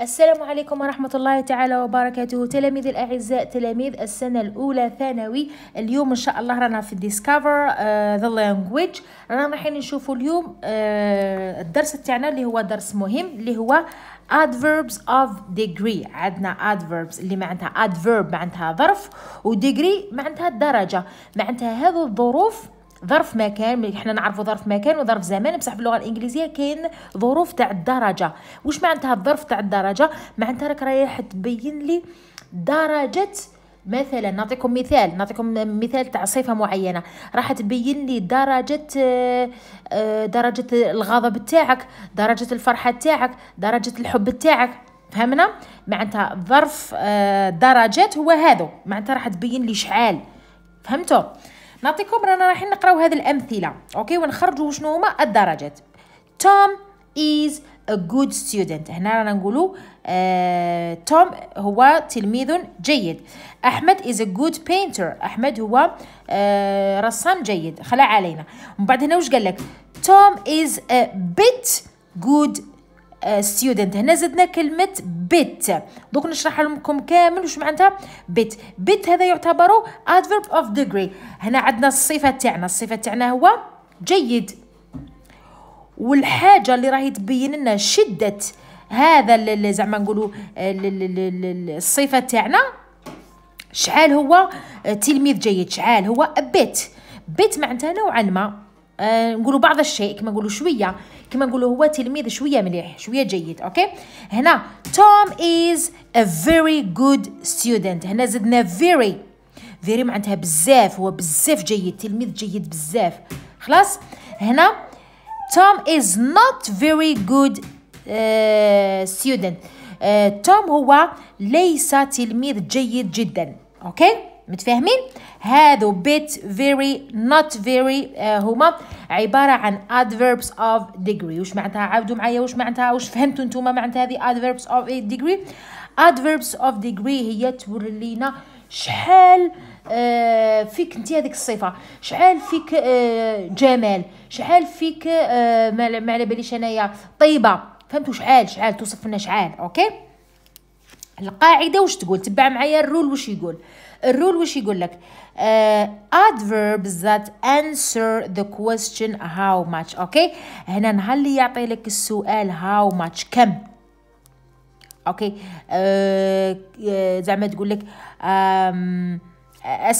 السلام عليكم ورحمة الله تعالى وبركاته تلاميذ الأعزاء تلاميذ السنة الأولى ثانوي اليوم إن شاء الله رانا في Discover آه، the Language رانا رايحين نشوفوا اليوم آه، الدرس تاعنا اللي هو درس مهم اللي هو adverbs of degree عندنا adverbs اللي معناتها adverb معناتها ظرف و degree معناتها الدرجة معناتها هذو الظروف ظرف مكان حنا نعرفوا ظرف مكان وظرف زمان بصح باللغه الانجليزيه كاين ظروف تاع الدرجه واش معناتها الظرف تاع الدرجه معناتها راك رايح تبين لي درجه مثلا نعطيكم مثال نعطيكم مثال تاع صفه معينه راح تبين لي درجه آه، درجه الغضب تاعك درجه الفرحه تاعك درجه الحب تاعك فهمنا معناتها ظرف آه، درجات هو هذا معناتها راح تبين لي شحال فهمتوا نعطيكم رانا رايحين نقراو هذه الامثله اوكي ونخرجوا شنو هما الدرجات توم از a good student هنا رانا نقولوا آه، توم uh, هو تلميذ جيد احمد is a good painter احمد هو uh, رسام جيد خلا علينا من بعد هنا واش قال لك توم is a bit good ستودنت آه، هنا زدنا كلمة بيت دوك نشرح لكم كامل واش معناتها بيت بيت هذا يعتبر adverb of degree هنا عندنا الصفة تاعنا الصفة تاعنا هو جيد والحاجة اللي راهي تبين لنا شدة هذا زعما نقولوا آه، الصفة تاعنا شحال هو آه، تلميذ جيد شحال هو بيت بيت معناتها نوعا ما آه، نقولوا بعض الشيء كما نقولوا شويه كما نقولوا هو تلميذ شويه مليح شويه جيد اوكي هنا توم از ا فيري جود ستودنت هنا زدنا فيري فيري معناتها بزاف هو بزاف جيد تلميذ جيد بزاف خلاص هنا توم از نوت فيري جود ستودنت توم هو ليس تلميذ جيد جدا اوكي متفاهمين هادو bit very not very آه، هما عبارة عن adverbs of degree وش معناتها عاودوا معايا وش معناتها وش فهمتوا انتوما معناتها هذه adverbs of degree adverbs of degree هي تورينا شحال آه، فيك انت هذيك الصفه شحال فيك آه، جمال شحال فيك ما على باليش انايا طيبه فهمتوا شحال شحال توصف لنا شحال اوكي القاعده واش تقول تبع معايا الرول واش يقول الرول وش يقول لك uh, adverbs that answer the question how much اوكي okay? هنا هل اللي يعطي لك السؤال how much كم اوكي okay. uh, زعما تقول لك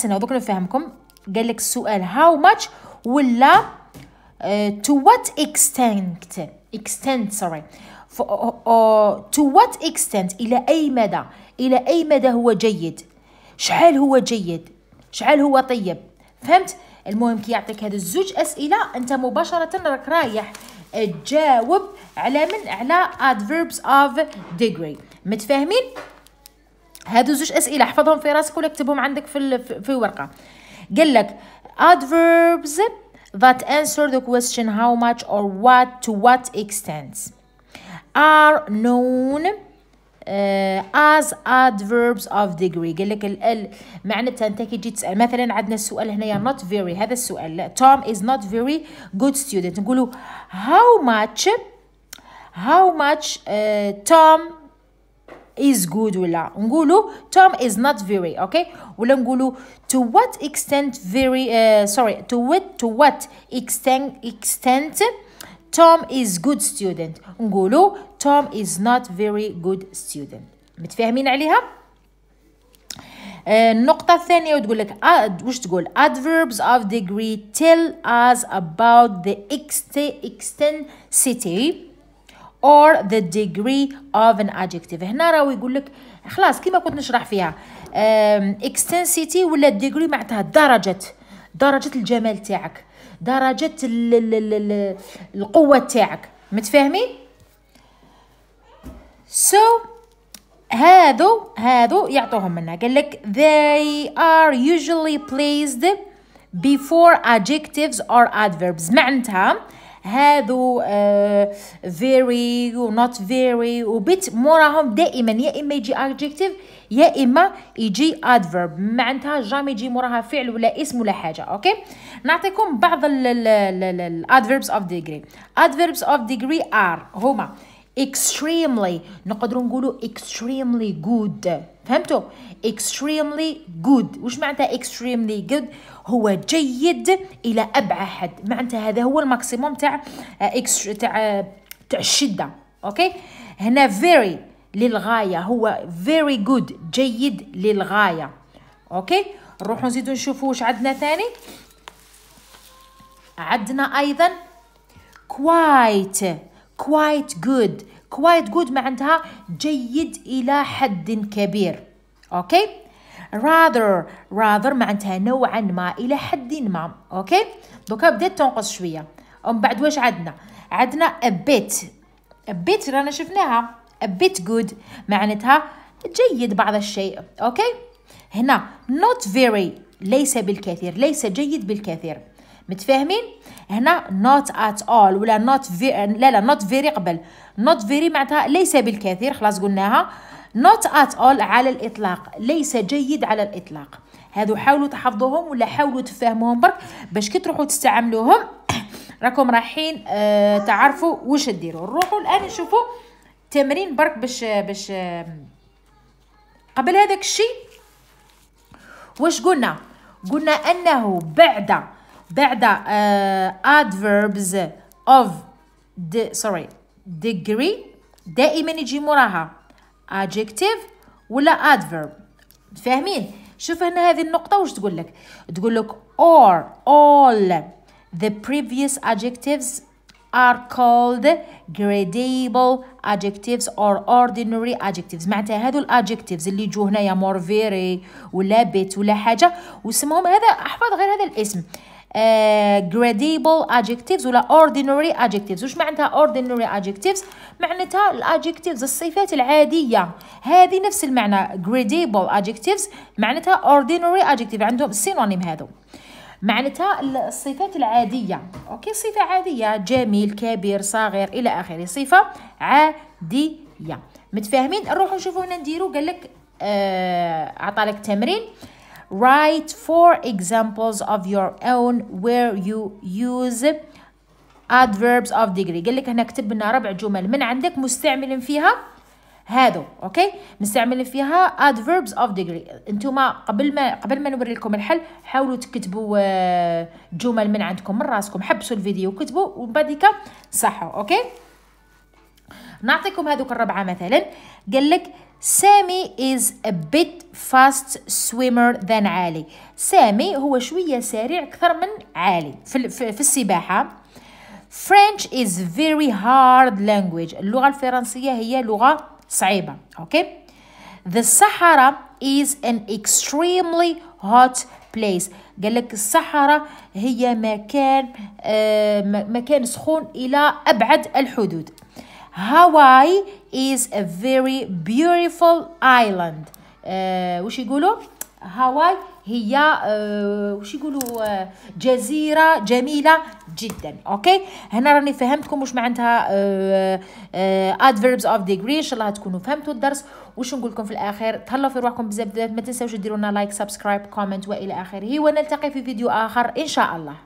um, دوك نفهمكم قال لك السؤال how much ولا uh, to what extent extent sorry For, uh, uh, to what extent إلى أي مدى إلى أي مدى هو جيد شحال هو جيد شحال هو طيب فهمت المهم كي يعطيك هذا الزوج اسئله انت مباشره راك رايح تجاوب على من على adverbs of degree متفاهمين هادو زوج اسئله احفظهم في راسك ولا اكتبهم عندك في في ورقه قال لك adverbs that answer the question how much or what to what extent are known Uh, as adverbs of degree قال لك ال معناتها انت كي تجي تسال مثلا عندنا السؤال هنايا not very هذا السؤال Tom is not very good student نقولوا how much how much uh, Tom is good ولا نقولوا Tom is not very okay ولا نقولوا to what extent very uh, sorry to what to what extent extent Tom is good student نقولوا Tom is not very good student متفاهمين عليها آه، النقطة الثانية وتقول لك آه، وش تقول adverbs of degree tell us about the extensity or the degree of an adjective هنا راهو يقول لك خلاص كيما كنت نشرح فيها آه، extensity ولا degree معناتها درجة درجة الجمال تاعك درجة القوة تاعك متفاهمين So هادو هادو يعطوهم منا قال لك they are usually placed before adjectives or adverbs معناتها هادو uh, very و not very و bit موراهم دائما يا اما يجي adjective يا اما يجي adverb معناتها جامي يجي موراها فعل ولا اسم ولا حاجه اوكي نعطيكم بعض ال ال ال adverbs of degree adverbs of degree are هما extremely نقدروا نقولوا extremely good فهمتوا extremely good وش معناتها extremely good هو جيد الى ابعد حد معناتها هذا هو الماكسيموم تاع آه، تاع آه، تاع الشده اوكي هنا very للغايه هو very good جيد للغايه اوكي نروحوا نزيدوا نشوفوا واش عندنا ثاني عندنا ايضا quite quite good quite good معناتها جيد إلى حد كبير أوكي rather rather معناتها نوعا ما إلى حد ما أوكي دوكا بدات تنقص شوية ومن بعد واش عندنا عندنا a bit a bit رانا شفناها a bit good معناتها جيد بعض الشيء أوكي هنا not very ليس بالكثير ليس جيد بالكثير متفاهمين هنا نوت ات اول ولا نوت في لا لا نوت فيري قبل نوت فيري معناتها ليس بالكثير خلاص قلناها نوت ات اول على الاطلاق ليس جيد على الاطلاق هادو حاولوا تحفظوهم ولا حاولوا تفهموهم برك باش كي تروحوا تستعملوهم راكم رايحين آه تعرفوا واش ديروا نروحوا الان نشوفوا تمرين برك باش باش قبل هذاك الشيء واش قلنا قلنا انه بعد بعد آه، adverbs of the, sorry degree دائما يجي موراها adjective ولا adverb فاهمين شوف هنا هذه النقطة واش تقول لك تقول لك or all the previous adjectives are called gradable adjectives or ordinary adjectives معناتها هادو adjectives اللي يجوا هنايا مورفيري ولا بيت ولا حاجه واسمهم هذا احفظ غير هذا الاسم آه، gradable adjectives ولا ordinary adjectives واش معناتها ordinary adjectives معناتها الادجكتيفز الصفات العادية هذه نفس المعنى gradable adjectives معناتها ordinary adjective عندهم سينونيم هذو معناتها الصفات العادية أوكي صفة عادية جميل كبير صغير إلى آخره صفة عادية متفاهمين نروحوا نشوفوا هنا نديرو قال لك آه عطالك تمرين Write four examples of your own where you use adverbs of degree قال لك هنا اكتب لنا ربع جمل من عندك مستعمل فيها هادو اوكي مستعمل فيها adverbs of degree انتم قبل ما قبل ما نوري لكم الحل حاولوا تكتبوا آه، جمل من عندكم من راسكم حبسوا الفيديو وكتبوا وبعد صحوا اوكي نعطيكم هذوك الربعه مثلا قال لك سامي is a bit fast swimmer than علي سامي هو شوية سريع أكثر من علي في, في, في السباحة French is very hard language اللغة الفرنسية هي لغة صعبة أوكي okay? The Sahara is an extremely hot place قال لك الصحراء هي مكان آه مكان سخون إلى أبعد الحدود هاواي is a very beautiful island uh, وش يقولوا هاواي هي uh, وش يقولوا uh, جزيره جميله جدا اوكي هنا راني فهمتكم واش معناتها uh, uh, adverbs of degree ان شاء الله تكونوا فهمتوا الدرس وش نقول لكم في الاخر تهلاو في روحكم بزاف ما تنساوش ديرونا لايك سبسكرايب كومنت والى اخره ونلتقي في فيديو اخر ان شاء الله